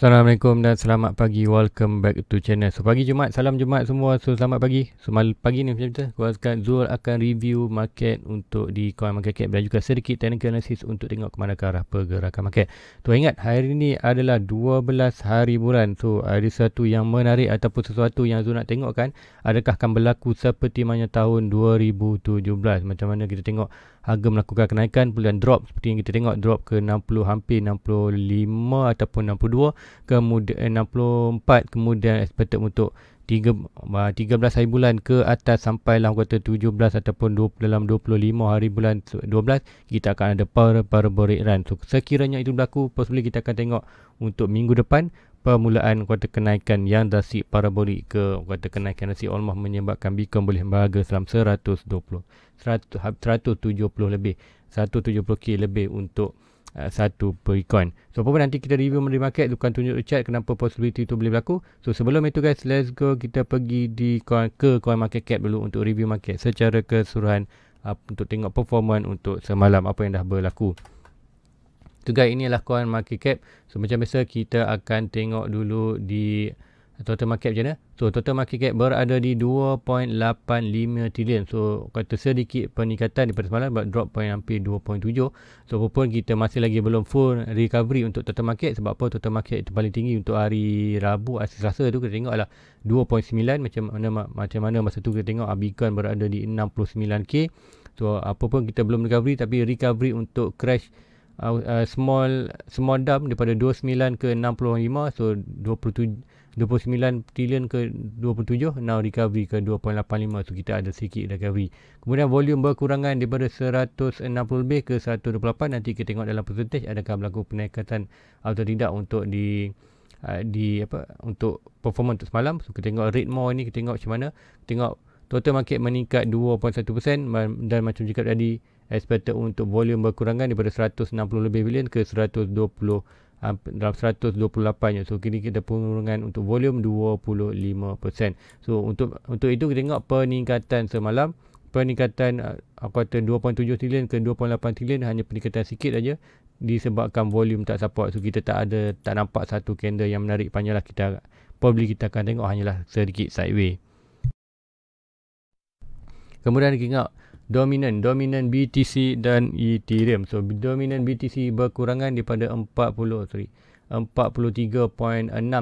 Assalamualaikum dan selamat pagi. Welcome back to channel. So pagi Jumaat, salam Jumaat semua. So selamat pagi. So mal pagi ni macam kita, kuaskan Zul akan review market untuk di coin market cap dan juga sedikit technical analysis untuk tengok ke mana ke arah pergerakan market. Tu so, ingat hari ni adalah 12 hari bulan. So ada satu yang menarik ataupun sesuatu yang Zul nak tengok kan, adakah akan berlaku seperti mana tahun 2017 macam mana kita tengok harga melakukan kenaikan kemudian drop seperti yang kita tengok drop ke 60 hampir 65 ataupun 62 kemudian 64 kemudian expected untuk 3, 13 ah, hari bulan ke atas sampai lah kata 17 ataupun 20, dalam 25 hari bulan 12 kita akan ada para power berit so sekiranya itu berlaku possibly kita akan tengok untuk minggu depan permulaan kuota kenaikan yang dasik parabolik ke kuota kenaikan nasi olmah menyebabkan Bitcoin boleh berharga dalam 120 170 lebih 170k lebih untuk uh, satu Bitcoin. So apa nanti kita review menerima market tukang tunjuk chat kenapa possibility itu boleh berlaku. So sebelum itu guys let's go kita pergi di coin, ke coin market cap dulu untuk review market secara keseluruhan uh, untuk tengok performance untuk semalam apa yang dah berlaku guys ini adalah kawan market cap. So macam biasa kita akan tengok dulu di total market macam mana. So total market cap berada di 2.85 trillion. So kata sedikit peningkatan daripada semalam but drop point hampir 2.7. So walaupun kita masih lagi belum full recovery untuk total market sebab apa total market itu paling tinggi untuk hari Rabu hari Selasa tu kita tengok lah 2.9 macam mana macam mana masa tu kita tengok ah, Bitcoin berada di 69k. So apa pun kita belum recovery tapi recovery untuk crash uh, uh, small small dump daripada 29 ke 65 so 27 29 trillion ke 27 now recovery ke 2.85 so kita ada sikit recovery kemudian volume berkurangan daripada 160 lebih ke 128 nanti kita tengok dalam percentage adakah berlaku peningkatan atau tidak untuk di uh, di apa untuk performance untuk semalam so kita tengok rate more ni kita tengok macam mana kita tengok total market meningkat 2.1% dan macam cakap tadi expected untuk volume berkurangan daripada 160 lebih bilion ke 120 ah, dalam 128 je. So kini kita pengurangan untuk volume 25%. So untuk untuk itu kita tengok peningkatan semalam peningkatan ah, aku 2.7 trilion ke 2.8 trilion hanya peningkatan sikit aja disebabkan volume tak support so kita tak ada tak nampak satu candle yang menarik panjanglah kita probably kita akan tengok hanyalah sedikit sideways kemudian kita tengok dominan dominan BTC dan Ethereum. So dominan BTC berkurangan daripada 40 sorry. 43.6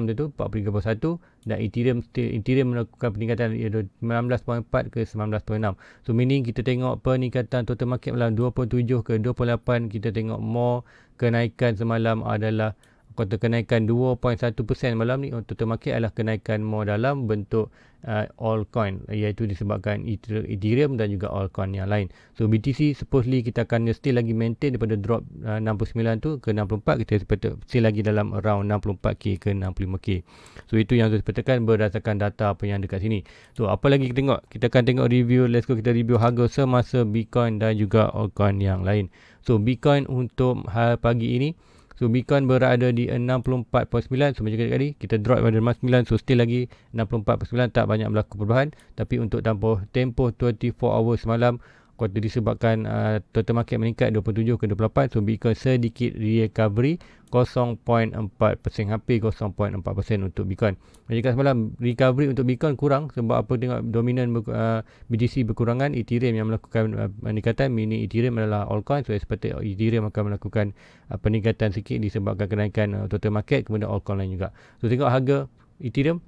dia tu 43.1 dan Ethereum Ethereum melakukan peningkatan dari 19.4 ke 19.6. So meaning kita tengok peningkatan total market dalam 27 ke 28 kita tengok more kenaikan semalam adalah kata kenaikan 2.1% malam ni untuk oh, market adalah kenaikan more dalam bentuk uh, all coin iaitu disebabkan Ethereum dan juga all coin yang lain. So BTC supposedly kita akan still lagi maintain daripada drop uh, 69 tu ke 64 kita still lagi dalam around 64k ke 65k. So itu yang saya sepertikan berdasarkan data apa yang dekat sini. So apa lagi kita tengok? Kita akan tengok review let's go kita review harga semasa Bitcoin dan juga all coin yang lain. So Bitcoin untuk hari pagi ini So Bitcoin berada di 64.9 so macam tadi kita drop pada 9 so still lagi 64.9 tak banyak berlaku perubahan tapi untuk tempoh tempoh 24 hours semalam kuartal disebabkan uh, total market meningkat 27 ke 28 so Bitcoin sedikit recovery 0.4% hampir 0.4% untuk Bitcoin dan jika semalam recovery untuk Bitcoin kurang sebab apa tengok dominan uh, BTC berkurangan Ethereum yang melakukan uh, peningkatan mini Ethereum adalah altcoin so seperti Ethereum akan melakukan uh, peningkatan sikit disebabkan kenaikan uh, total market kemudian altcoin lain juga so tengok harga Ethereum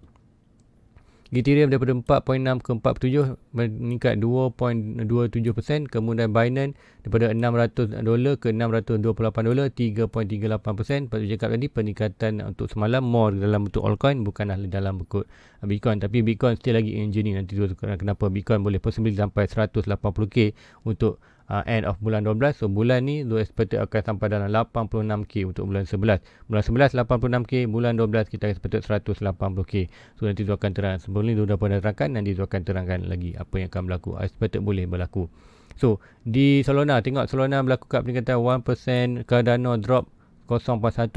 Ethereum daripada 4.6 ke 4.7 meningkat 2.27%. Kemudian Binance daripada 600 dolar ke 628 dolar 3.38%. Seperti saya cakap tadi peningkatan untuk semalam more dalam untuk altcoin bukanlah dalam ikut Bitcoin. Tapi Bitcoin still lagi engineering nanti tu kenapa Bitcoin boleh possibly sampai 180k untuk uh, end of bulan 12 so bulan ni low expected akan sampai dalam 86k untuk bulan 11 bulan 11 86k bulan 12 kita akan expected 180k so nanti tu akan terang sebelum ni tu dah pernah terangkan nanti tu akan terangkan lagi apa yang akan berlaku expected boleh berlaku so di Solana tengok Solana berlaku kat peningkatan 1% Cardano drop 0.1%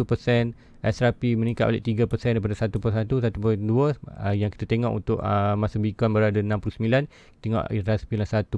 SRP meningkat balik 3% daripada 1.1 1.2 uh, yang kita tengok untuk uh, masa Bitcoin berada 69 tengok SRP 1.4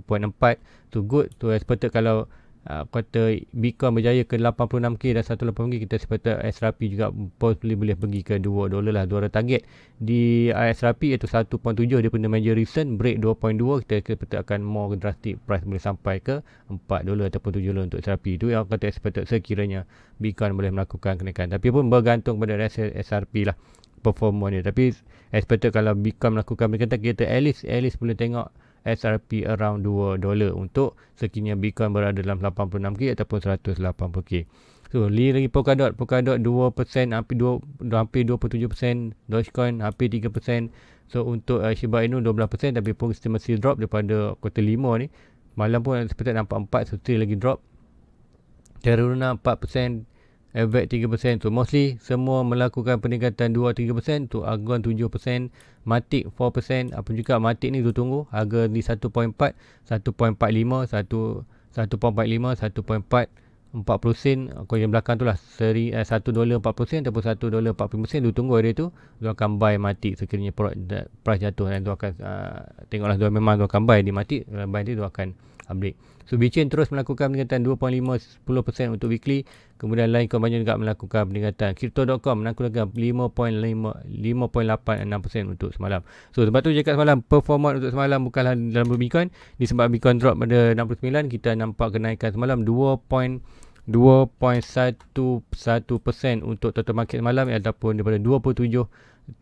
tu good tu expected kalau Ah, kata Bitcoin berjaya ke 86k dan 180k kita sepatut SRP juga boleh boleh pergi ke 2 dolar lah 200 target di ah, SRP iaitu 1.7 dia punya major recent break 2.2 kita sepatut akan more drastic price boleh sampai ke 4 dolar ataupun 7 dolar untuk SRP itu yang kata sepatut sekiranya Bitcoin boleh melakukan kenaikan tapi pun bergantung pada SRP lah performance dia tapi eh, sepatut kalau Bitcoin melakukan kenaikan kita at least at least boleh tengok SRP around 2 dolar untuk sekiranya Bitcoin berada dalam 86K ataupun 180K. So, Lee lagi Polkadot. Polkadot 2%, hampir, 2, hampir 27%. Dogecoin hampir 3%. So, untuk uh, Shiba Inu 12% tapi pun kita masih drop daripada kota 5 ni. Malam pun seperti nampak 4, so still lagi drop. Teruna 4%. Avet 3%. So mostly semua melakukan peningkatan 2-3%. Untuk Agon 7%. Matic 4%. Apa juga Matic ni tu tunggu. Harga ni 1.4. 1.45. 1.45. 1.4. 40 sen kau yang belakang tu lah seri eh, 1 dolar 40 sen ataupun 1 dolar 45 sen tu tunggu area tu dia akan buy mati sekiranya eh, price jatuh dan tu akan uh, tengoklah dia memang dia akan buy di mati buy dia dia akan update So Bitcoin terus melakukan peningkatan 2.5 10% untuk weekly. Kemudian Litecoin banyak juga melakukan peningkatan. Crypto.com melakukan 5.5 5.86% untuk semalam. So sebab tu cakap semalam performa untuk semalam bukanlah dalam Bitcoin. Disebabkan Bitcoin drop pada 69 kita nampak kenaikan semalam 2. 2.11% untuk total market malam ataupun daripada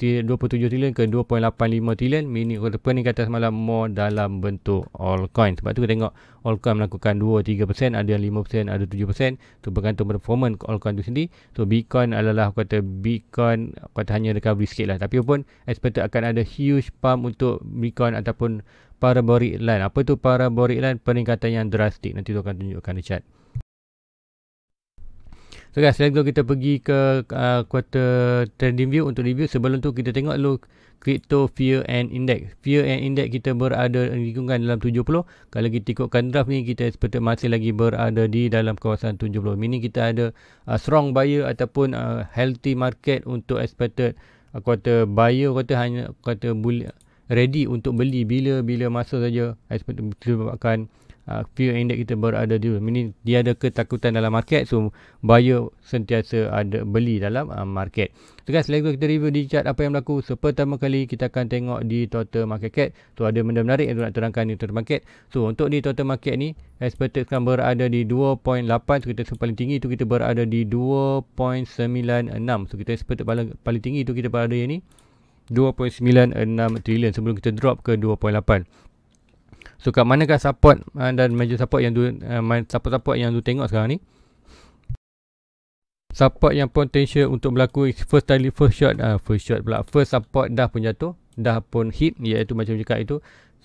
27 trilion ke 2.85 trilion mini kata peningkatan semalam more dalam bentuk all coin sebab tu kita tengok all coin melakukan 2 3% ada yang 5% ada 7% tu bergantung performance all coin tu sendiri so bitcoin adalah kata bitcoin kata hanya recovery sikit lah tapi pun expected akan ada huge pump untuk bitcoin ataupun parabolic line apa tu parabolic line peningkatan yang drastik nanti tu akan tunjukkan di chart So guys, selain tu kita pergi ke uh, quarter trending view untuk review. Sebelum tu kita tengok dulu crypto fear and index. Fear and index kita berada di lingkungan dalam 70. Kalau kita ikutkan draft ni, kita seperti masih lagi berada di dalam kawasan 70. Mini kita ada uh, strong buyer ataupun uh, healthy market untuk expected uh, quarter buyer kata hanya quarter bull ready untuk beli bila-bila masa saja expected disebabkan uh, ah, fear index kita berada di sini. dia ada ketakutan dalam market so buyer sentiasa ada beli dalam uh, market so guys selepas kita review di chart apa yang berlaku so pertama kali kita akan tengok di total market cap so ada benda menarik yang nak terangkan di total market so untuk di total market ni expected kan berada di 2.8 so kita paling tinggi tu kita berada di 2.96 so kita expected paling, paling tinggi tu kita berada yang ni 2.96 trilion sebelum kita drop ke 2.8 So kat manakah support uh, dan major support yang support-support uh, yang tu tengok sekarang ni? Support yang potential untuk berlaku first daily first shot uh, first shot pula first support dah pun jatuh, dah pun hit iaitu macam cakap itu.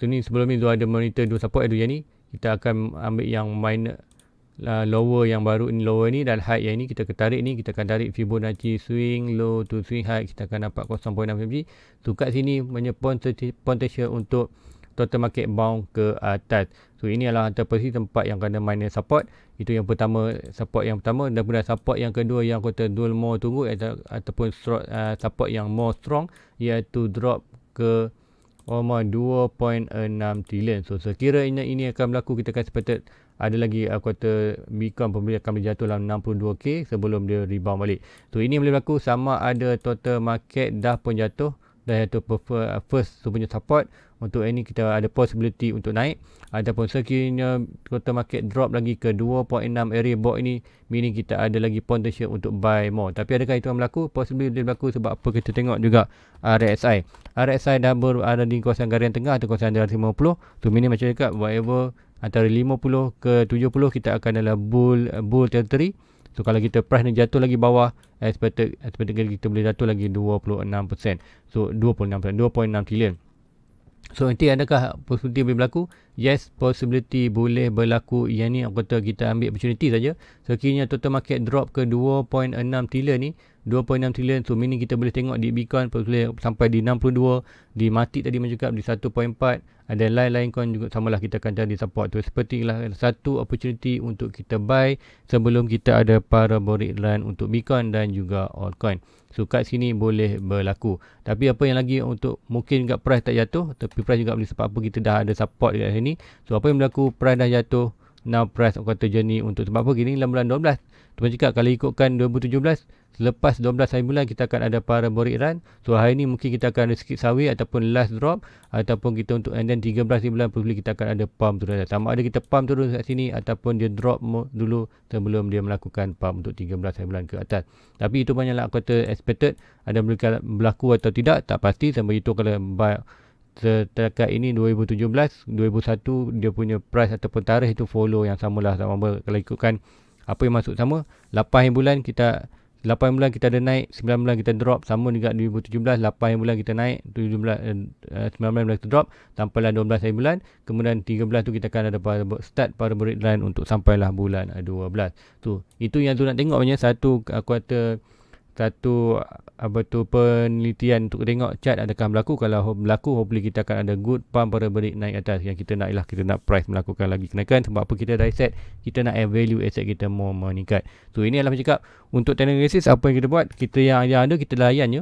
So ni sebelum ni dua ada monitor dua support itu yang ni kita akan ambil yang minor uh, lower yang baru ni lower ni dan high yang ni kita ketarik ni kita akan tarik Fibonacci swing low to swing high kita akan dapat 0.6 MG. So kat sini punya potential untuk total market bound ke atas. So ini adalah antara tempat yang kena minor support. Itu yang pertama, support yang pertama dan kemudian support yang kedua yang kata dual more tunggu ata eh, ataupun uh, support yang more strong iaitu drop ke OMA 2.6 trillion. So sekiranya ini akan berlaku kita akan sepatut ada lagi aku eh, kata Bitcoin pembeli akan berjatuh dalam 62k sebelum dia rebound balik. So ini boleh berlaku sama ada total market dah pun jatuh dan itu prefer uh, first sebenarnya support untuk ini kita ada possibility untuk naik ataupun sekiranya quarter market drop lagi ke 2.6 area buat ini meaning kita ada lagi potential untuk buy more tapi adakah itu akan berlaku possibly dia berlaku sebab apa kita tengok juga uh, RSI RSI dah berada di kawasan garis tengah atau kawasan dari 50 so meaning macam dekat whatever antara 50 ke 70 kita akan adalah bull uh, bull territory So kalau kita price ni jatuh lagi bawah expected expected kita boleh jatuh lagi 26%. So 26% 2.6 trillion. So nanti adakah possibility boleh berlaku? Yes, possibility boleh berlaku. Yang ni aku kata kita ambil opportunity saja. So kini total market drop ke 2.6 trillion ni 2.6 trilion. So meaning kita boleh tengok di Bitcoin boleh sampai di 62, di Matic tadi macam mencakap di 1.4 dan lain-lain coin juga samalah kita akan jadi support tu. Seperti lah satu opportunity untuk kita buy sebelum kita ada parabolic run untuk Bitcoin dan juga altcoin. So kat sini boleh berlaku. Tapi apa yang lagi untuk mungkin juga price tak jatuh tapi price juga boleh sebab apa kita dah ada support dekat sini. So apa yang berlaku price dah jatuh Now price kata jenis untuk sebab apa gini dalam bulan 12 Tuan cakap kalau ikutkan 2017, selepas 12 hari bulan kita akan ada parabolic run. So hari ni mungkin kita akan ada sikit sawi ataupun last drop ataupun kita untuk and then 13 hari bulan probably kita akan ada pump turun. Sama ada kita pump turun kat sini ataupun dia drop dulu sebelum dia melakukan pump untuk 13 hari bulan ke atas. Tapi itu banyaklah aku kata expected ada berlaku atau tidak tak pasti sampai itu kalau buy setakat ini 2017, 2001 dia punya price ataupun tarikh itu follow yang samalah sama kalau ikutkan apa yang masuk sama 8 bulan kita 8 bulan kita ada naik 9 bulan kita drop sama juga 2017 8 bulan kita naik 17 bulan, 19 bulan kita drop sampailah 12 bulan kemudian 13 tu kita akan ada pada start pada breakline untuk sampailah bulan 12 tu itu yang tu nak tengok punya satu eh, kuarter uh, satu apa tu penelitian untuk tengok chart adakah berlaku kalau berlaku hopefully kita akan ada good pump pada balik naik atas yang kita nak ialah kita nak price melakukan lagi kenaikan sebab apa kita dah set kita nak add value asset kita mau meningkat so ini adalah macam cakap untuk tenor apa yang kita buat kita yang yang ada kita layan ya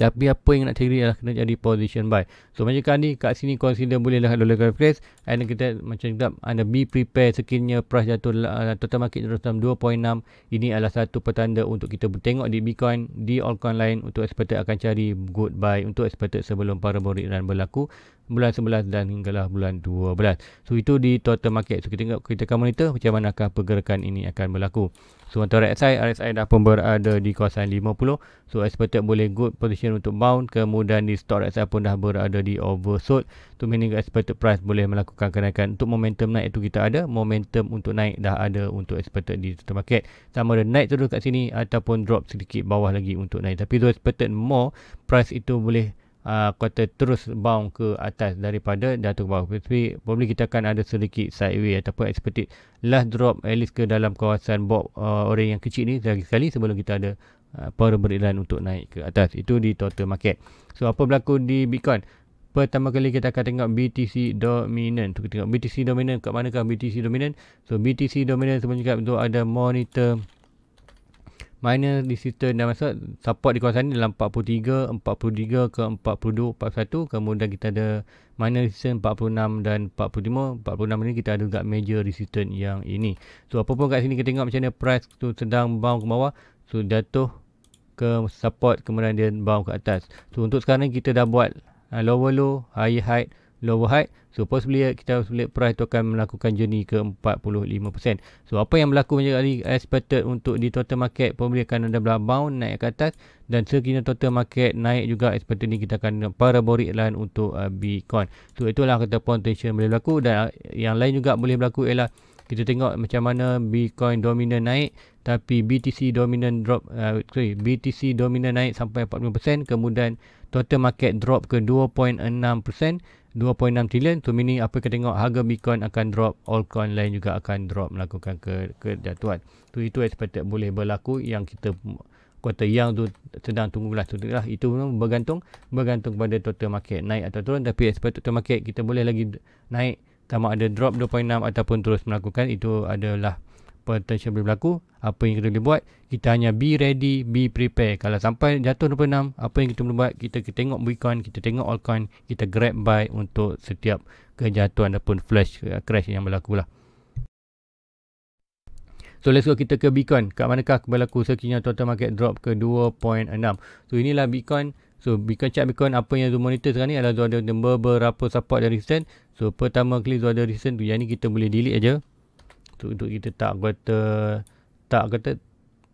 tapi apa yang nak cari adalah kena jadi position buy. So macam ni, kat sini consider boleh lah dollar cost price and kita macam kita anda be prepare sekiranya price jatuh uh, total market jatuh dalam 2.6 ini adalah satu petanda untuk kita tengok di Bitcoin di altcoin lain untuk expert akan cari good buy untuk expert sebelum para borik dan berlaku bulan 11 dan hinggalah bulan 12. So itu di total market. So kita tengok kita akan monitor macam manakah pergerakan ini akan berlaku. So untuk RSI, RSI dah pun berada di kawasan 50. So expected boleh good position untuk bound. Kemudian di stock RSI pun dah berada di oversold. Itu meaning expected price boleh melakukan kenaikan. Untuk momentum naik itu kita ada. Momentum untuk naik dah ada untuk expected di total market. Sama ada naik terus kat sini ataupun drop sedikit bawah lagi untuk naik. Tapi so expected more, price itu boleh uh, ah, kata terus bound ke atas daripada jatuh ke bawah. Tapi probably kita akan ada sedikit sideway ataupun expected last drop at least ke dalam kawasan box uh, ah, orange yang kecil ni lagi sekali sebelum kita ada uh, power beriran untuk naik ke atas. Itu di total market. So apa berlaku di Bitcoin? Pertama kali kita akan tengok BTC Dominant. Kita tengok BTC Dominant kat manakah BTC Dominant? So BTC Dominant sebenarnya cakap ada monitor minor di situ dan masa support di kawasan ni dalam 43 43 ke 42 41 kemudian kita ada minor resistance 46 dan 45 46 ni kita ada juga major resistance yang ini so apa pun kat sini kita tengok macam mana price tu sedang bound ke bawah so jatuh ke support kemudian dia bound ke atas so untuk sekarang ni kita dah buat uh, lower low high high lower high. So possibly eh, kita boleh price tu akan melakukan journey ke 45%. So apa yang berlaku macam tadi expected untuk di total market probably akan ada bound naik ke atas dan sekiranya total market naik juga expected ni kita akan parabolic line untuk uh, Bitcoin. So itulah kata potential boleh berlaku dan uh, yang lain juga boleh berlaku ialah kita tengok macam mana Bitcoin dominan naik tapi BTC dominan drop uh, sorry BTC dominan naik sampai 40% kemudian total market drop ke 2.6% 2.6 trilion tu mini apa kita tengok harga Bitcoin akan drop altcoin lain juga akan drop melakukan ke kejatuhan tu itu expected boleh berlaku yang kita kuota yang tu sedang tunggulah tu lah itu bergantung bergantung kepada total market naik atau turun tapi expected total market kita boleh lagi naik sama ada drop 2.6 ataupun terus melakukan itu adalah potential boleh berlaku apa yang kita boleh buat kita hanya be ready be prepare kalau sampai jatuh 26 apa yang kita boleh buat kita, kita tengok bitcoin kita tengok altcoin kita grab buy untuk setiap kejatuhan ataupun flash eh, crash yang berlaku lah So let's go kita ke Bitcoin. Kat manakah berlaku sekiranya total market drop ke 2.6. So inilah Bitcoin. So Bitcoin chart Bitcoin apa yang Zoom monitor sekarang ni adalah Zoom ada beberapa support dan resistance. So pertama kali Zoom ada resistance tu yang ni kita boleh delete aja untuk kita tak kata tak kata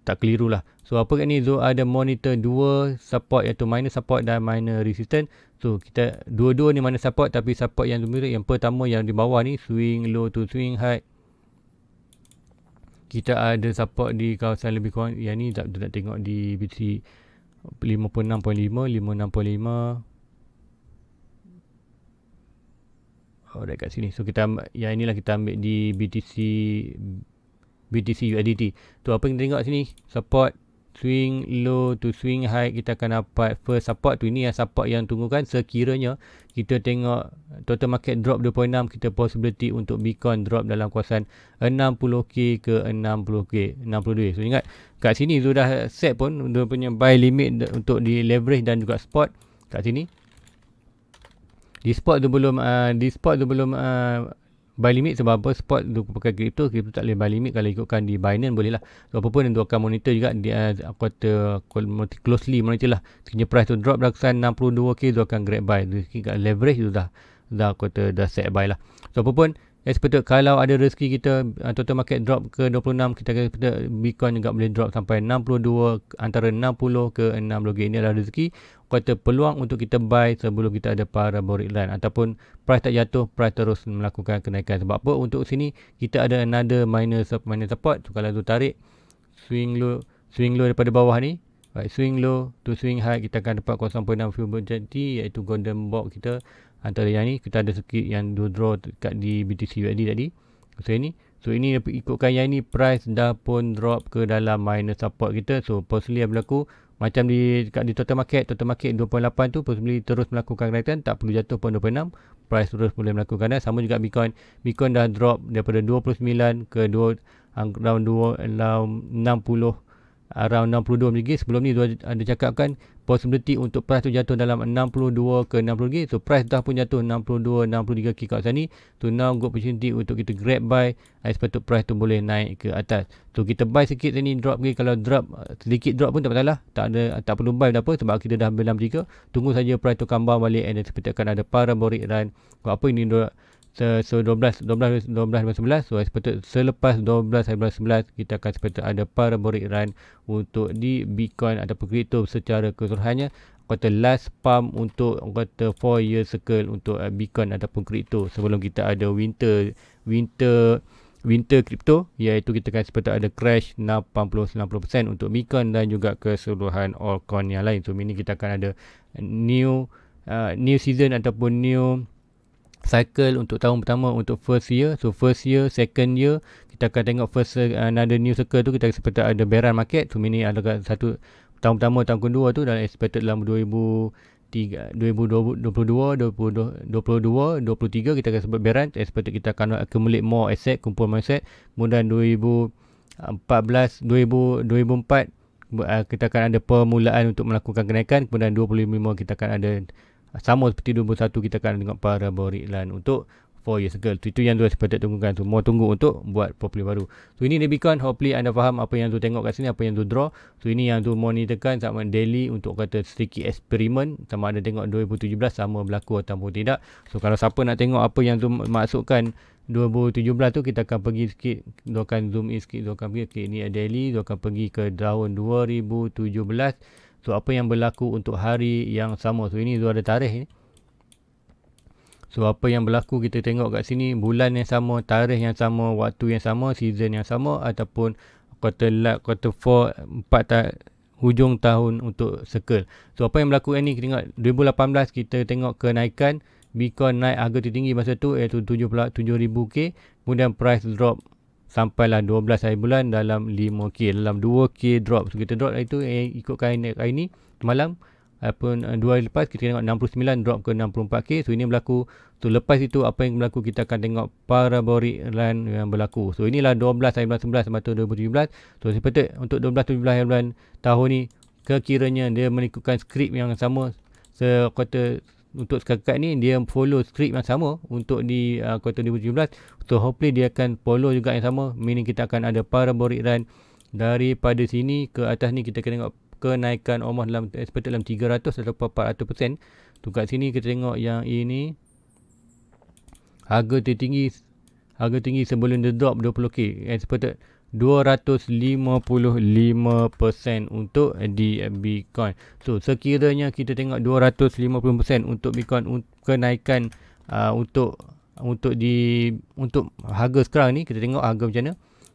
tak keliru lah. So apa kat ni? So ada monitor dua support iaitu minor support dan minor resistance. So kita dua-dua ni minor support tapi support yang gembira yang pertama yang di bawah ni swing low to swing high. Kita ada support di kawasan lebih kurang yang ni tak, tak tengok di BC 56.5, 56.5, oh, kat sini so kita yang inilah kita ambil di BTC BTC UDT. tu apa kita tengok sini support swing low to swing high kita akan dapat first support tu ini yang support yang tunggukan sekiranya kita tengok total market drop 2.6 kita possibility untuk Bitcoin drop dalam kawasan 60k ke 60k 62 so ingat kat sini sudah set pun dia punya buy limit untuk di leverage dan juga spot kat sini di spot tu belum uh, di spot tu belum uh, buy limit sebab apa spot tu pakai crypto crypto tak boleh buy limit kalau ikutkan di Binance boleh lah so apa pun tu akan monitor juga di uh, aku kata closely monitor lah sekiranya price tu drop dah kesan 62k tu akan grab buy sekiranya leverage tu dah dah aku kata dah set buy lah so apa pun eh, As per kalau ada rezeki kita total market drop ke 26 kita kata Bitcoin juga boleh drop sampai 62 antara 60 ke 60 ini adalah rezeki kata peluang untuk kita buy sebelum kita ada parabolic line ataupun price tak jatuh price terus melakukan kenaikan sebab apa untuk sini kita ada another minor sub minor support so, kalau tu tarik swing low swing low daripada bawah ni right swing low to swing high kita akan dapat 0.6 Fibonacci iaitu golden box kita antara yang ni kita ada sikit yang do draw dekat di BTC USD tadi so ini so ini ikutkan yang ni price dah pun drop ke dalam minor support kita so possibly yang berlaku macam di kat di total market, total market 2.8 tu pembeli terus melakukan kenaikan, tak perlu jatuh pun 2.6, price terus boleh melakukan kan. Sama juga Bitcoin. Bitcoin dah drop daripada 29 ke 2 around 2 around 60 around 62 lagi sebelum ni dia ada cakapkan possibility untuk price tu jatuh dalam 62 ke 60 ringgit. So price dah pun jatuh 62, 63 kat sini. So now good opportunity untuk kita grab buy. I expect to price tu boleh naik ke atas. So kita buy sikit sini drop pergi. Kalau drop sedikit drop pun tak masalah. Tak ada tak perlu buy apa sebab kita dah ambil 63. Tunggu saja price tu kambang balik and then akan ada parabolic run. Kalau apa ini so 12 12 12 11 so selepas 12 11 kita akan sepatutnya ada parabolic run untuk di bitcoin ataupun crypto secara keseluruhannya kata last pump untuk kata 4 year cycle untuk eh, bitcoin ataupun crypto sebelum kita ada winter winter winter crypto iaitu kita akan sepatutnya ada crash 80 90% untuk bitcoin dan juga keseluruhan altcoin yang lain so ini kita akan ada new uh, new season ataupun new cycle untuk tahun pertama untuk first year so first year second year kita akan tengok first uh, another new circle tu kita seperti ada beran market so mini ada satu tahun pertama tahun kedua tu dan expected dalam 2000 tiga 2022 20 2022 23 kita akan sebut beran expected kita akan accumulate more asset kumpul more asset kemudian 2014 2000 2004 kita akan ada permulaan untuk melakukan kenaikan kemudian 2025 kita akan ada sama seperti 2021 kita akan tengok para beriklan untuk 4 years girl. Itu yang tuan sepatutnya tunggukan tu. Mau tunggu untuk buat profil baru. So ini Nebicon. Hopefully anda faham apa yang tu tengok kat sini. Apa yang tu draw. So ini yang tu mau monitorkan sama daily untuk kata sticky experiment Sama ada tengok 2017 sama berlaku atau tidak. So kalau siapa nak tengok apa yang tu masukkan 2017 tu kita akan pergi sikit. Dia akan zoom in sikit. Dia akan pergi. Okay, ini daily. Dia akan pergi ke tahun 2017. So apa yang berlaku untuk hari yang sama. So ini Zuhada Tarikh ni. So apa yang berlaku kita tengok kat sini. Bulan yang sama, tarikh yang sama, waktu yang sama, season yang sama. Ataupun quarter lap, quarter four, empat tak hujung tahun untuk circle. So apa yang berlaku ni kita tengok 2018 kita tengok kenaikan. Bitcoin naik harga tertinggi masa tu iaitu 77,000. k Kemudian price drop sampailah 12 hari bulan dalam 5K dalam 2K drop so, kita drop itu eh, ikutkan hari ni malam ataupun eh, dua hari lepas kita tengok 69 drop ke 64K so ini berlaku so lepas itu apa yang berlaku kita akan tengok parabolic run yang berlaku so inilah 12 hari bulan 11 sampai 2017 so seperti untuk 12 17 hari bulan tahun ni kekiranya dia mengikutkan skrip yang sama sekata untuk sekat-kat ni dia follow script yang sama untuk di uh, kuartal 2017 so hopefully dia akan follow juga yang sama meaning kita akan ada parabolic run daripada sini ke atas ni kita kena tengok kenaikan omah dalam expected dalam 300 atau 400% tu kat sini kita tengok yang ini harga tertinggi harga tinggi sebelum the drop 20k expected 255% untuk di Bitcoin. So sekiranya kita tengok 250% untuk Bitcoin untuk kenaikan uh, untuk untuk di untuk harga sekarang ni kita tengok harga macam mana.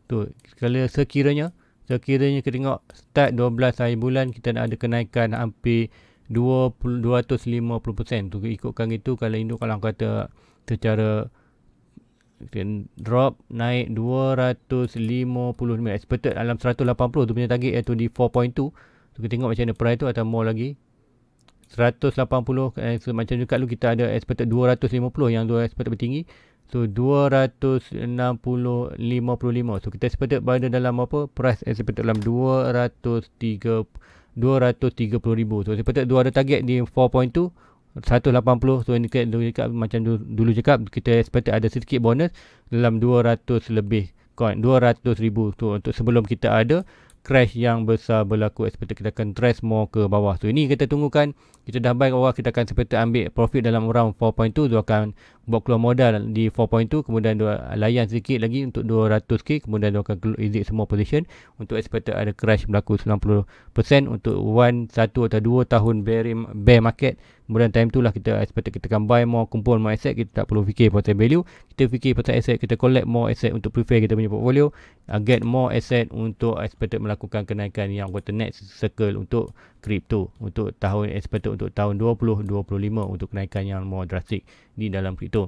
Tu so, kalau sekiranya sekiranya kita tengok start 12 hari bulan kita nak ada kenaikan hampir 20, 250% tu ikutkan itu kalau induk kalau kata secara drop naik 255 expected dalam 180 tu punya target iaitu di 4.2 so kita tengok macam mana price tu atau more lagi 180 eh, so macam juga lu kita ada expected 250 yang dua expected bertinggi so 260 55 so kita expected berada dalam apa price expected dalam 230 230,000 so expected dua ada target di 4.2 180 tu indikat indikat macam dulu, dulu cakap kita expect ada sedikit bonus dalam 200 lebih coin 200,000 tu untuk sebelum kita ada crash yang besar berlaku expect kita akan dress more ke bawah tu ini kita tunggukan kita dah buy ke bawah kita akan expect ambil profit dalam round 4.2 tu akan buat keluar modal di 4.2 kemudian dia layan sedikit lagi untuk 200k kemudian dia akan exit semua position untuk expected ada crash berlaku 90% untuk 1 satu atau dua tahun bear, bear market kemudian time tu lah kita expected kita akan buy more kumpul more asset kita tak perlu fikir pasal value kita fikir pasal asset kita collect more asset untuk prefer kita punya portfolio uh, get more asset untuk expected melakukan kenaikan yang quarter next circle untuk crypto untuk tahun expected untuk tahun 2025 untuk kenaikan yang more drastic di dalam crypto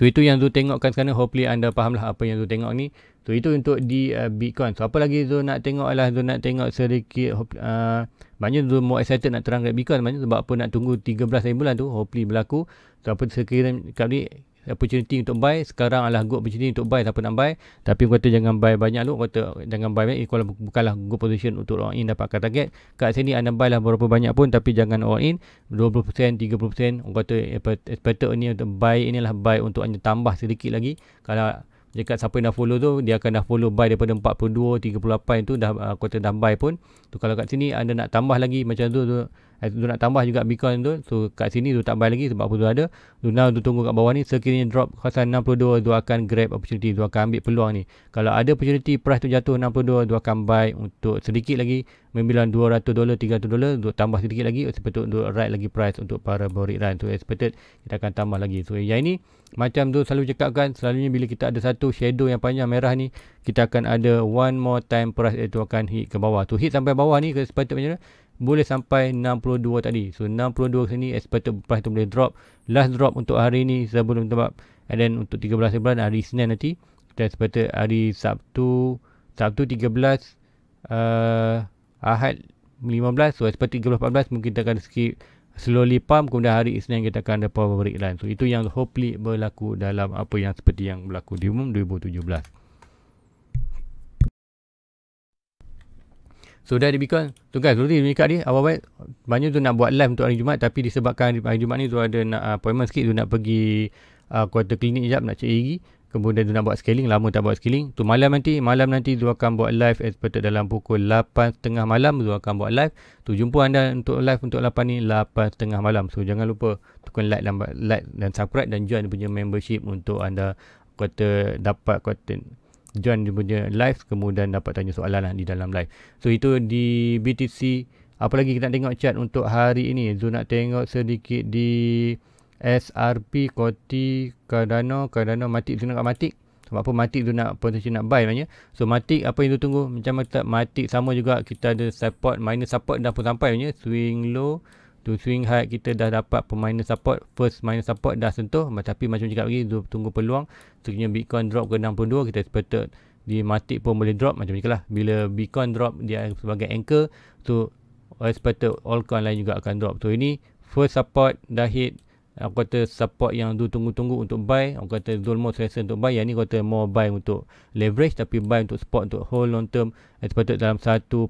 So itu yang Zul tengokkan sekarang. Hopefully anda fahamlah apa yang tu tengok ni. So itu untuk di uh, Bitcoin. So apa lagi tu nak tengok adalah tu nak tengok sedikit. Uh, banyak tu more excited nak terangkan Bitcoin. Banyak sebab apa nak tunggu 13 bulan lah tu. Hopefully berlaku. So apa sekiranya kali opportunity untuk buy sekarang adalah good opportunity untuk buy siapa nak buy tapi kata jangan buy banyak lu kata jangan buy banyak kalau bukanlah good position untuk all in dapatkan target kat sini anda buy lah berapa banyak pun tapi jangan all in 20% 30% kata expected eh, eh, ni untuk buy inilah buy untuk hanya tambah sedikit lagi kalau dekat siapa yang dah follow tu dia akan dah follow buy daripada 42 38 tu dah uh, kuota dah buy pun tu kalau kat sini anda nak tambah lagi macam tu tu itu eh, nak tambah juga Bitcoin tu so kat sini tu tak buy lagi sebab apa tu ada Luna tu tunggu kat bawah ni sekiranya drop kawasan 62 tu akan grab opportunity tu akan ambil peluang ni kalau ada opportunity price tu jatuh 62 tu akan buy untuk sedikit lagi membilan 200 dolar 300 dolar untuk tambah sedikit lagi seperti untuk ride lagi price untuk para borik run tu expected kita akan tambah lagi so yang ini macam tu selalu cakap kan, selalunya bila kita ada satu shadow yang panjang merah ni, kita akan ada one more time price itu akan hit ke bawah. Tu hit sampai bawah ni ke sepatut macam mana? Boleh sampai 62 tadi. So 62 ke sini expected eh, price tu boleh drop. Last drop untuk hari ni sebelum tebak. And then untuk 13 bulan hari Senin nanti. Kita expected hari Sabtu. Sabtu 13. Uh, Ahad 15. So expected 13-14 mungkin kita akan skip slowly pump kemudian hari Isnin kita akan dapat power break line so itu yang hopefully berlaku dalam apa yang seperti yang berlaku di umum 2017 so dah dibikin tu guys tadi dibikin tadi awal baik banyak tu nak buat live untuk hari Jumaat tapi disebabkan hari Jumaat ni tu ada nak ah, appointment sikit tu nak pergi uh, ah, kuota klinik sekejap nak cek gigi Kemudian dia nak buat scaling, lama tak buat scaling. Tu malam nanti, malam nanti dia akan buat live seperti dalam pukul 8.30 malam dia akan buat live. Tu jumpa anda untuk live untuk 8 ni 8.30 malam. So jangan lupa tekan like dan like dan subscribe dan join punya membership untuk anda kata dapat kata join punya live kemudian dapat tanya soalan lah di dalam live. So itu di BTC apa lagi kita nak tengok chat untuk hari ini. Zul nak tengok sedikit di SRP Koti Cardano Cardano Matic tu nak Matic sebab apa Matic tu nak potensi nak buy maknanya so Matic apa yang tu tunggu macam tak Matic sama juga kita ada support minus support dah pun sampai maknanya swing low tu swing high kita dah dapat pemain support first minus support dah sentuh tapi macam cakap lagi tu tunggu peluang sekiranya Bitcoin drop ke 62 kita expected di Matic pun boleh drop macam ni lah bila Bitcoin drop dia sebagai anchor so expected all coin lain juga akan drop so ini first support dah hit Aku kata support yang tu tunggu-tunggu untuk buy. Aku kata Zulmo stress untuk buy. Yang ni kata more buy untuk leverage. Tapi buy untuk support untuk hold long term. Itu patut dalam 1.47.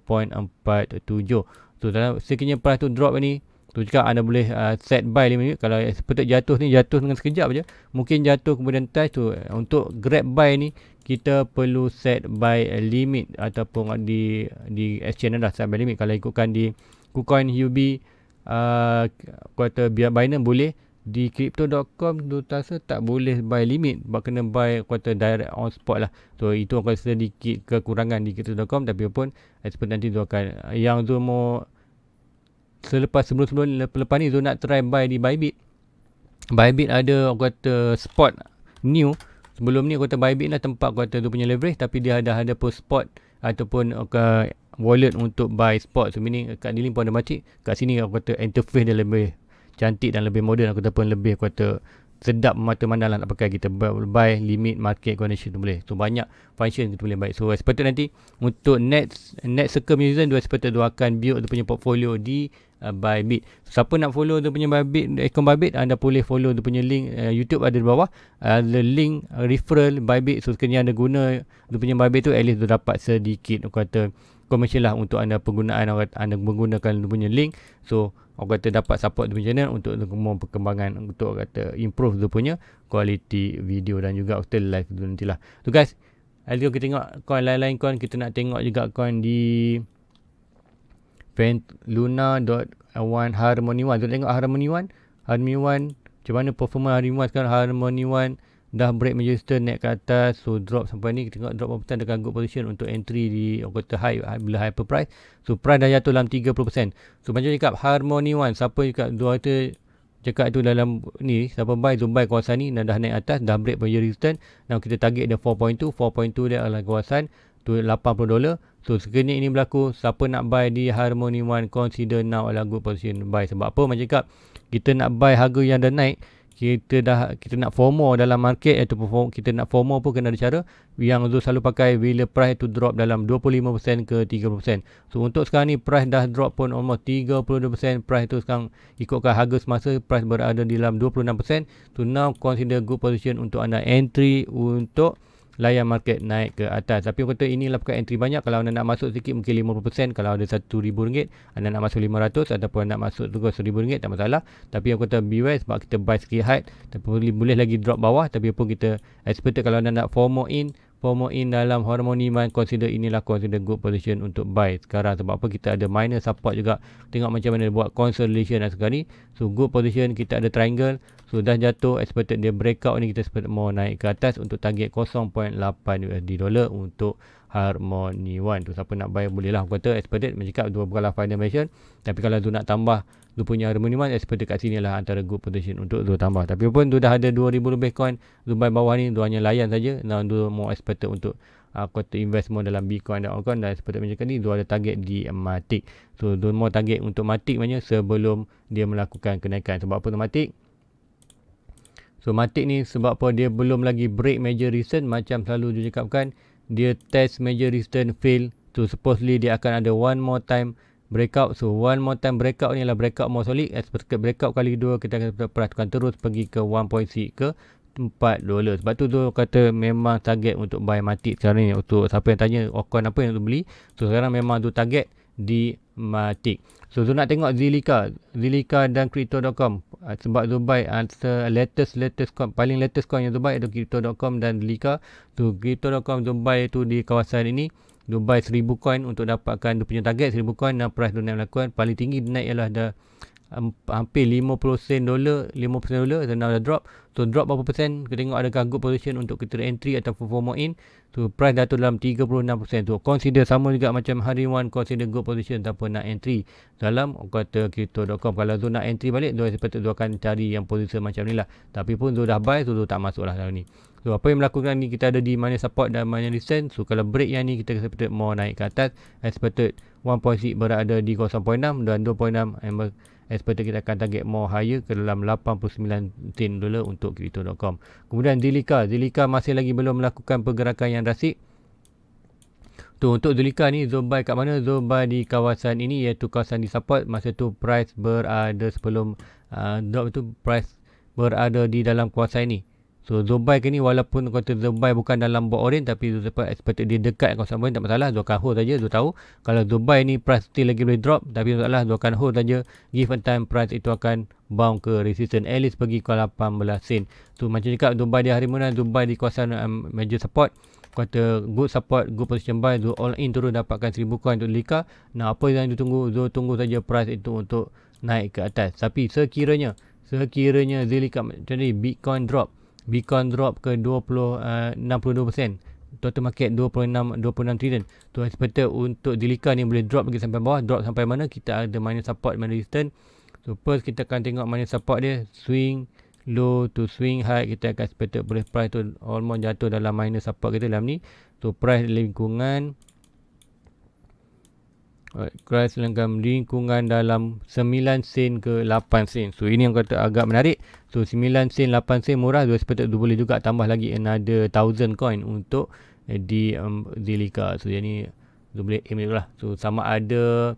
So dalam sekiranya price tu drop ni. Tu cakap anda boleh uh, set buy 5 minit. Kalau sepatut jatuh ni jatuh dengan sekejap je. Mungkin jatuh kemudian touch tu. Untuk grab buy ni. Kita perlu set buy limit. Ataupun di di exchange dah set buy limit. Kalau ikutkan di KuCoin UB. Uh, kuota Binance boleh di crypto.com tu rasa tak boleh buy limit sebab kena buy kuota direct on spot lah so itu akan sedikit kekurangan di crypto.com tapi pun expert nanti tu akan yang tu mau selepas sebelum-sebelum lepas ni tu nak try buy di Bybit Bybit ada kuota spot new sebelum ni kuota Bybit lah tempat kuota tu punya leverage tapi dia ada ada pun spot ataupun ke wallet untuk buy spot so meaning kat ni pun ada makcik kat sini aku interface dia lebih cantik dan lebih moden aku ataupun lebih aku kata sedap mata mandalan nak pakai kita buy limit market condition tu boleh so, banyak function kita boleh baik so expected nanti untuk next next circum season dua expected dua akan build dia punya portfolio di uh, Bybit so, siapa nak follow dia punya Bybit akaun Bybit anda boleh follow dia punya link uh, YouTube ada di bawah ada uh, link uh, referral Bybit so sekiranya anda guna dia punya Bybit tu at least dia dapat sedikit aku kata commercial lah untuk anda penggunaan orang anda menggunakan dia punya link so orang kata dapat support dia punya channel untuk semua perkembangan untuk orang kata improve dia punya quality video dan juga kata live tu nantilah so guys Lalu kita tengok coin lain-lain coin kita nak tengok juga coin di Luna.1harmony1 tu tengok harmony1 harmony1 macam mana performa harmony1 sekarang harmony1 dah break majlis turn naik ke atas so drop sampai ni kita tengok drop berapa dekat good position untuk entry di orang kata high bila high per price so price dah jatuh dalam 30% so macam cakap harmony one siapa cakap dua kata cakap tu dalam ni siapa buy zoom buy kawasan ni dah, naik atas dah break major return now kita target dia 4.2 4.2 dia adalah kawasan tu 80 dolar so sekarang ini berlaku siapa nak buy di harmony one consider now adalah good position buy sebab apa macam cakap kita nak buy harga yang dah naik kita dah kita nak FOMO dalam market ataupun eh, kita nak FOMO pun kena ada cara yang Zul selalu pakai bila price itu drop dalam 25% ke 30%. So untuk sekarang ni price dah drop pun almost 32% price tu sekarang ikutkan harga semasa price berada dalam 26%. So now consider good position untuk anda entry untuk Layar market naik ke atas. Tapi kata inilah bukan entry banyak. Kalau anda nak masuk sikit mungkin 50% kalau ada RM1,000 anda nak masuk RM500 ataupun nak masuk terus RM1,000 tak masalah. Tapi yang kata beware sebab kita buy sikit high tapi boleh, boleh lagi drop bawah tapi pun kita expect kalau anda nak FOMO in FOMO in dalam harmoni man consider inilah consider good position untuk buy sekarang sebab apa kita ada minor support juga tengok macam mana buat consolidation sekarang ni so good position kita ada triangle So dah jatuh expected dia breakout ni kita expect more naik ke atas untuk target 0.8 USD dollar untuk Harmony One. Tu siapa nak buy boleh lah. Aku kata expected mencakap dua bukanlah final version. Tapi kalau tu nak tambah tu punya Harmony One expected kat sini lah antara good position untuk tu tambah. Tapi pun tu dah ada 2,000 lebih coin. Tu buy bawah ni tu hanya layan saja. Now tu more expected untuk uh, aku uh, kata investment dalam Bitcoin dan altcoin dan expected macam ni dua ada target di matik so tu mau target untuk matik maknanya sebelum dia melakukan kenaikan sebab apa tu matik So Matic ni sebab apa dia belum lagi break major recent macam selalu dia cakapkan dia test major resistance fail so supposedly dia akan ada one more time breakout so one more time breakout ni adalah breakout more solid as breakout kali kedua kita akan perhatikan terus pergi ke 1.6 ke 4 dolar sebab tu tu kata memang target untuk buy Matic sekarang ni untuk siapa yang tanya okon apa yang untuk beli so sekarang memang tu target di Matic. So Zul nak tengok Zilika, Zilika dan crypto.com uh, sebab Dubai answer uh, latest latest coin, paling latest coin yang Dubai itu crypto.com dan Zilika. So crypto.com Dubai itu di kawasan ini Dubai 1000 coin untuk dapatkan dia punya target 1000 coin dan price dunia melakukan paling tinggi naik ialah dah um, hampir 50 sen dolar 50 dolar dan dah drop so drop berapa persen kita tengok adakah good position untuk kita entry atau formal in so price dah tu dalam 36% so consider sama juga macam hari one consider good position ataupun nak entry dalam kata crypto.com kalau tu nak entry balik tu sepatutnya akan cari yang position macam ni lah tapi pun tu dah buy tu, tu tak masuk lah dalam ni So apa yang melakukan ni kita ada di mana support dan mana resistance. So kalau break yang ni kita expected mau naik ke atas. Expected 1.6 berada di 0.6 dan 2.6 and expected kita akan target more higher ke dalam 89 tin dollar untuk crypto.com. Kemudian Zilliqa, Zilliqa masih lagi belum melakukan pergerakan yang drastik. Tu untuk Zulika ni zone buy kat mana? Zone buy di kawasan ini iaitu kawasan di support masa tu price berada sebelum uh, drop tu price berada di dalam kawasan ini. So Dubai ke ni walaupun kata Dubai bukan dalam Bob Orient tapi sebab expected dia dekat kawasan Bob Orient tak masalah. Dua kahur saja dua tahu. Kalau Dubai ni price still lagi boleh drop tapi masalah dua kahur saja give a time price itu akan bound ke resistance at least pergi ke 18 sen. so, macam cakap Dubai dia hari mana Dubai di kawasan um, major support kata good support good position buy Zul all in turun dapatkan seribu coin untuk Lika nah apa yang dia tunggu Zul tunggu saja price itu untuk naik ke atas tapi sekiranya sekiranya zilika macam ni Bitcoin drop Bitcoin drop ke 20 uh, 62% total market 26 26 trillion tu expected untuk dilika ni boleh drop lagi sampai bawah drop sampai mana kita ada minus support minus resistance so first kita akan tengok minus support dia swing low to swing high kita akan expected boleh price tu almost jatuh dalam minus support kita dalam ni so price lingkungan Christ lengkap lingkungan dalam 9 sen ke 8 sen. So ini yang kata agak menarik. So 9 sen 8 sen murah dua sepatut tu boleh juga tambah lagi another 1000 coin untuk eh, di um, Zilliqa. So yang ni tu boleh aim lah. So sama ada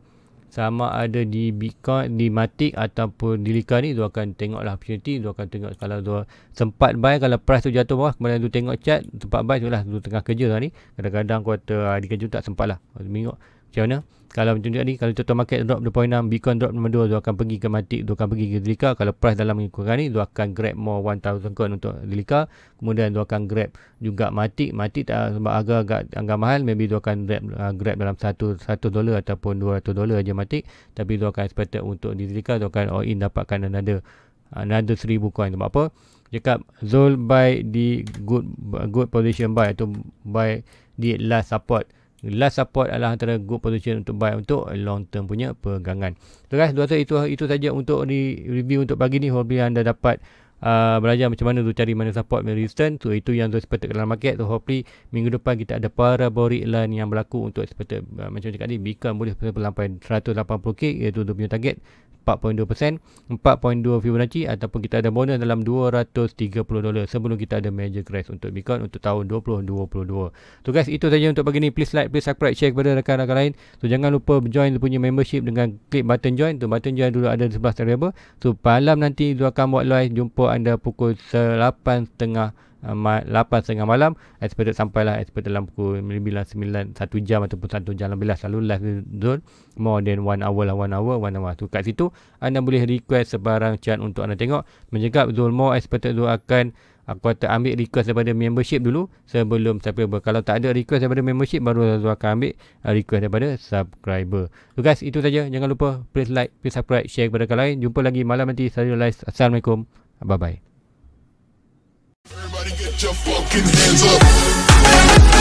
sama ada di Bitcoin, di Matic ataupun di Lika ni, dia akan tengok lah opportunity. Dia akan tengok kalau dia sempat buy, kalau price tu jatuh bawah, kemudian tu tengok chat, sempat buy tu lah. Tu tengah kerja lah ni. Kadang-kadang kuota uh, dikerja tak sempat lah. Tengok. Macam mana? Kalau macam tadi, kalau contoh market drop 2.6, Bitcoin drop 2.2, dia akan pergi ke Matic, dia akan pergi ke Delica. Kalau price dalam mengikutkan ni, dia akan grab more 1,000 coin untuk Delica. Kemudian dia akan grab juga Matic. Matic tak, sebab agak, agak, agak mahal, maybe dia akan grab, uh, grab dalam 1, 1 dollar ataupun 200 dollar aja Matic. Tapi dia akan expected untuk di Delica, dia akan all in dapatkan another, another 1,000 coin. Sebab apa? Cakap Zul buy di good good position buy atau buy di last support last support adalah antara good position untuk buy untuk long term punya pegangan. So guys, dua itu itu saja untuk di review untuk pagi ni. Hopefully anda dapat uh, belajar macam mana tu cari mana support mana resistance. So itu yang tu expected dalam market. So hopefully minggu depan kita ada para parabolic line yang berlaku untuk seperti uh, macam cakap tadi Bitcoin boleh sampai 180k iaitu dia punya target. 4.2%, 4.2 Fibonacci ataupun kita ada bonus dalam 230 dolar sebelum kita ada major crash untuk Bitcoin untuk tahun 2022. So guys, itu saja untuk pagi ni. Please like, please subscribe, share kepada rakan-rakan lain. So jangan lupa join punya membership dengan klik button join. Tu button join dulu ada di sebelah subscriber. So malam nanti dia akan buat live jumpa anda pukul 8.30 Ah, setengah malam expected lah expected dalam pukul 9.00 1 lah jam ataupun 1 jam lebih lah selalu live zone more than 1 hour lah 1 hour 1 hour tu kat situ anda boleh request sebarang chat untuk anda tengok menjegap zone more expected zone akan aku akan ambil request daripada membership dulu sebelum subscriber kalau tak ada request daripada membership baru Zul akan ambil ah, request daripada subscriber so guys itu saja jangan lupa please like please subscribe share kepada kalian jumpa lagi malam nanti saya live assalamualaikum bye bye Everybody get your fucking hands up.